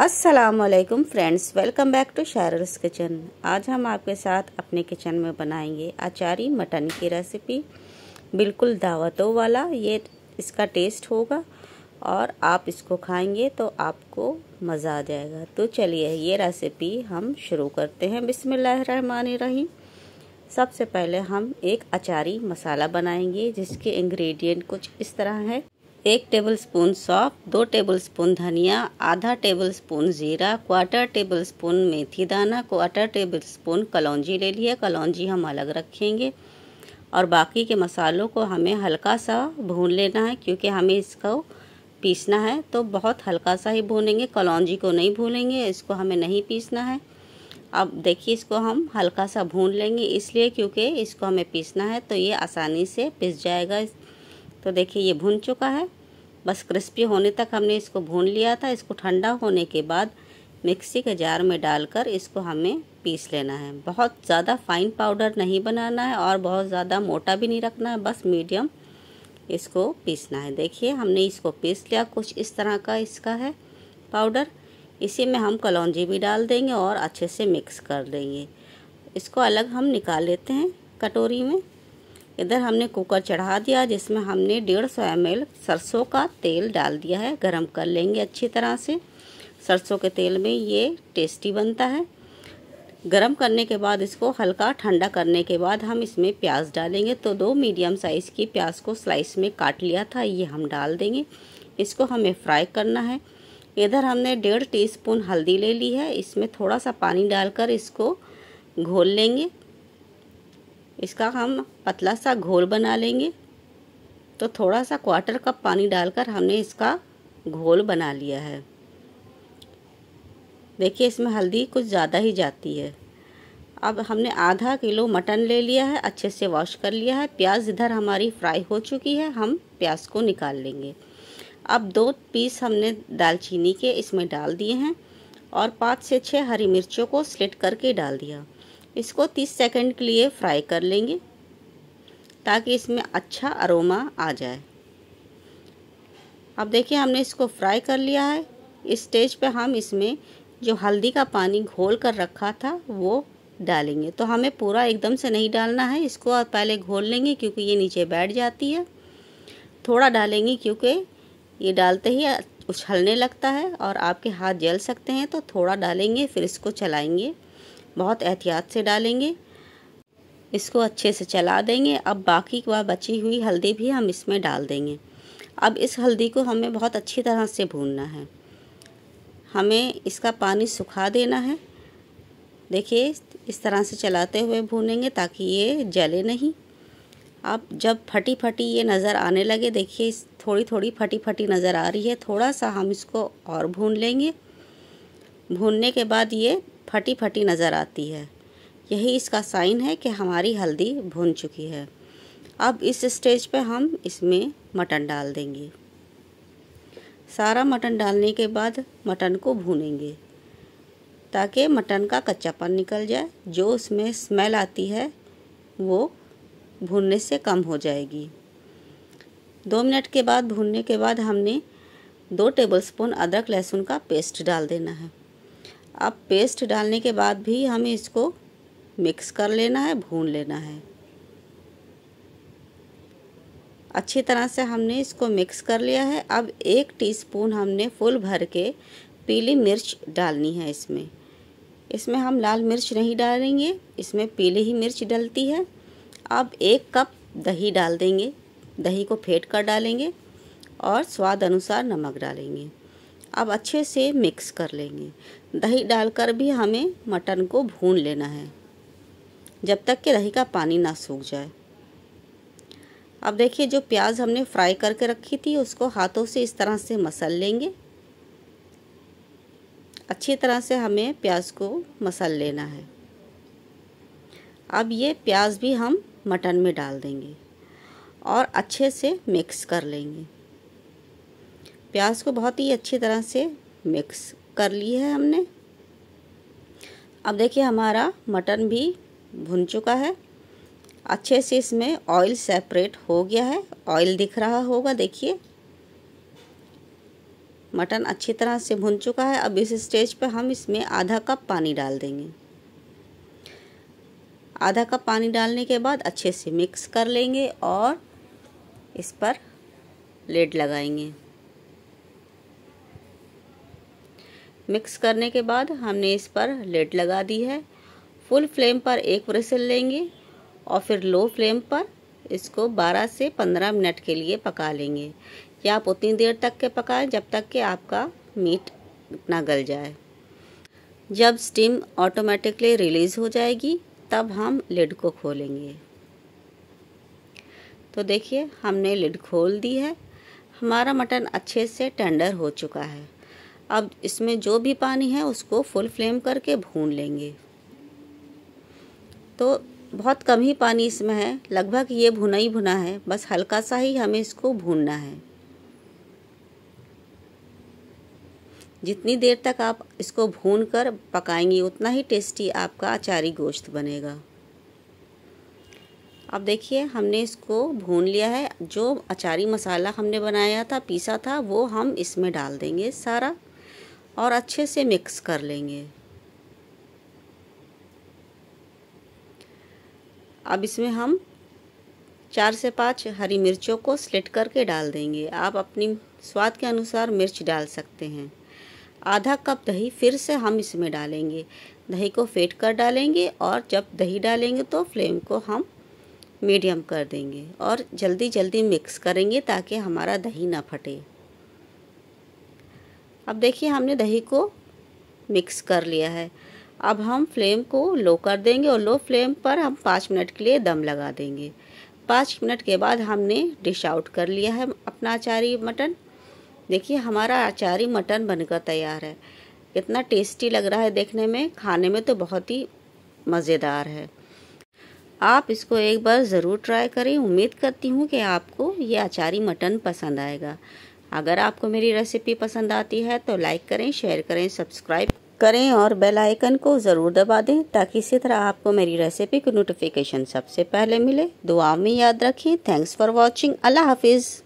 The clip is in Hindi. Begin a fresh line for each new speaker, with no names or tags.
Aslam friends welcome back to शायरस किचन आज हम आपके साथ अपने किचन में बनाएंगे अचारी मटन की रेसिपी बिल्कुल दावतों वाला ये इसका टेस्ट होगा और आप इसको खाएंगे तो आपको मज़ा आ जाएगा तो चलिए ये रेसिपी हम शुरू करते हैं रही सबसे पहले हम एक अचारी मसाला बनाएंगे जिसके इंग्रेडिएंट कुछ इस तरह है एक टेबलस्पून सौंफ दो टेबलस्पून धनिया आधा टेबलस्पून ज़ीरा क्वार्टर टेबलस्पून मेथी दाना क्वार्टर टेबलस्पून कलौंजी ले लिया कलौंजी हम अलग रखेंगे और बाकी के मसालों को हमें हल्का सा भून लेना है क्योंकि हमें इसको पीसना है तो बहुत हल्का सा ही भूनेंगे कलौंजी को नहीं भूनेंगे इसको हमें नहीं पीसना है अब देखिए इसको हम हल्का सा भून लेंगे इसलिए क्योंकि इसको हमें पीसना है तो ये आसानी से पिस जाएगा तो देखिए ये भुन चुका है बस क्रिस्पी होने तक हमने इसको भून लिया था इसको ठंडा होने के बाद मिक्सी के जार में डालकर इसको हमें पीस लेना है बहुत ज़्यादा फाइन पाउडर नहीं बनाना है और बहुत ज़्यादा मोटा भी नहीं रखना है बस मीडियम इसको पीसना है देखिए हमने इसको पीस लिया कुछ इस तरह का इसका है पाउडर इसी में हम कलौजी भी डाल देंगे और अच्छे से मिक्स कर देंगे इसको अलग हम निकाल लेते हैं कटोरी में इधर हमने कुकर चढ़ा दिया जिसमें हमने डेढ़ सौ एम सरसों का तेल डाल दिया है गरम कर लेंगे अच्छी तरह से सरसों के तेल में ये टेस्टी बनता है गरम करने के बाद इसको हल्का ठंडा करने के बाद हम इसमें प्याज डालेंगे तो दो मीडियम साइज़ की प्याज को स्लाइस में काट लिया था ये हम डाल देंगे इसको हमें फ्राई करना है इधर हमने डेढ़ टीस्पून हल्दी ले ली है इसमें थोड़ा सा पानी डालकर इसको घोल लेंगे इसका हम पतला सा घोल बना लेंगे तो थोड़ा सा क्वार्टर कप पानी डालकर हमने इसका घोल बना लिया है देखिए इसमें हल्दी कुछ ज़्यादा ही जाती है अब हमने आधा किलो मटन ले लिया है अच्छे से वॉश कर लिया है प्याज इधर हमारी फ्राई हो चुकी है हम प्याज को निकाल लेंगे अब दो पीस हमने दालचीनी के इसमें डाल दिए हैं और पाँच से छः हरी मिर्चों को स्लिट करके डाल दिया इसको 30 सेकंड के लिए फ्राई कर लेंगे ताकि इसमें अच्छा अरोमा आ जाए अब देखिए हमने इसको फ्राई कर लिया है इस स्टेज पे हम इसमें जो हल्दी का पानी घोल कर रखा था वो डालेंगे तो हमें पूरा एकदम से नहीं डालना है इसको पहले घोल लेंगे क्योंकि ये नीचे बैठ जाती है थोड़ा डालेंगे क्योंकि ये डालते ही उछलने लगता है और आपके हाथ जल सकते हैं तो थोड़ा डालेंगे फिर इसको चलाएंगे बहुत एहतियात से डालेंगे इसको अच्छे से चला देंगे अब बाकी वह बची हुई हल्दी भी हम इसमें डाल देंगे अब इस हल्दी को हमें बहुत अच्छी तरह से भूनना है हमें इसका पानी सुखा देना है देखिए इस तरह से चलाते हुए भूनेंगे ताकि ये जले नहीं अब जब फटी फटी ये नज़र आने लगे देखिए थोड़ी थोड़ी फटी फटी नज़र आ रही है थोड़ा सा हम इसको और भून लेंगे भूनने के बाद ये फटी फटी नज़र आती है यही इसका साइन है कि हमारी हल्दी भुन चुकी है अब इस स्टेज पे हम इसमें मटन डाल देंगे सारा मटन डालने के बाद मटन को भूनेंगे ताकि मटन का कच्चापन निकल जाए जो उसमें स्मेल आती है वो भूनने से कम हो जाएगी दो मिनट के बाद भूनने के बाद हमने दो टेबलस्पून अदरक लहसुन का पेस्ट डाल देना है अब पेस्ट डालने के बाद भी हमें इसको मिक्स कर लेना है भून लेना है अच्छी तरह से हमने इसको मिक्स कर लिया है अब एक टीस्पून हमने फुल भर के पीली मिर्च डालनी है इसमें इसमें हम लाल मिर्च नहीं डालेंगे इसमें पीली ही मिर्च डलती है अब एक कप दही डाल देंगे दही को फेंट कर डालेंगे और स्वाद अनुसार नमक डालेंगे अब अच्छे से मिक्स कर लेंगे दही डालकर भी हमें मटन को भून लेना है जब तक कि दही का पानी ना सूख जाए अब देखिए जो प्याज हमने फ्राई करके रखी थी उसको हाथों से इस तरह से मसल लेंगे अच्छी तरह से हमें प्याज को मसल लेना है अब ये प्याज भी हम मटन में डाल देंगे और अच्छे से मिक्स कर लेंगे प्याज को बहुत ही अच्छी तरह से मिक्स कर ली है हमने अब देखिए हमारा मटन भी भुन चुका है अच्छे से इसमें ऑयल सेपरेट हो गया है ऑयल दिख रहा होगा देखिए मटन अच्छी तरह से भुन चुका है अब इस स्टेज पर हम इसमें आधा कप पानी डाल देंगे आधा कप पानी डालने के बाद अच्छे से मिक्स कर लेंगे और इस पर लेड लगाएंगे मिक्स करने के बाद हमने इस पर लेड लगा दी है फुल फ्लेम पर एक ब्रिसल लेंगे और फिर लो फ्लेम पर इसको 12 से 15 मिनट के लिए पका लेंगे या आप उतनी देर तक के पकाएं जब तक कि आपका मीट ना गल जाए जब स्टीम ऑटोमेटिकली रिलीज़ हो जाएगी तब हम लिड को खोलेंगे तो देखिए हमने लिड खोल दी है हमारा मटन अच्छे से टेंडर हो चुका है अब इसमें जो भी पानी है उसको फुल फ्लेम करके भून लेंगे तो बहुत कम ही पानी इसमें है लगभग ये भुना ही भुना है बस हल्का सा ही हमें इसको भूनना है जितनी देर तक आप इसको भून कर पकाएंगे उतना ही टेस्टी आपका अचारी गोश्त बनेगा अब देखिए हमने इसको भून लिया है जो अचारी मसाला हमने बनाया था पीसा था वो हम इसमें डाल देंगे सारा और अच्छे से मिक्स कर लेंगे अब इसमें हम चार से पाँच हरी मिर्चों को स्लिट करके डाल देंगे आप अपनी स्वाद के अनुसार मिर्च डाल सकते हैं आधा कप दही फिर से हम इसमें डालेंगे दही को फेट कर डालेंगे और जब दही डालेंगे तो फ्लेम को हम मीडियम कर देंगे और जल्दी जल्दी मिक्स करेंगे ताकि हमारा दही ना फटे अब देखिए हमने दही को मिक्स कर लिया है अब हम फ्लेम को लो कर देंगे और लो फ्लेम पर हम पाँच मिनट के लिए दम लगा देंगे पाँच मिनट के बाद हमने डिश आउट कर लिया है अपना अचारी मटन देखिए हमारा अचारी मटन बनकर तैयार है इतना टेस्टी लग रहा है देखने में खाने में तो बहुत ही मज़ेदार है आप इसको एक बार ज़रूर ट्राई करें उम्मीद करती हूँ कि आपको ये अचारी मटन पसंद आएगा अगर आपको मेरी रेसिपी पसंद आती है तो लाइक करें शेयर करें सब्सक्राइब करें और बेल आइकन को ज़रूर दबा दें ताकि इसी तरह आपको मेरी रेसिपी की नोटिफिकेशन सबसे पहले मिले दुआ में याद रखें थैंक्स फॉर वॉचिंग अल्लाह हाफिज़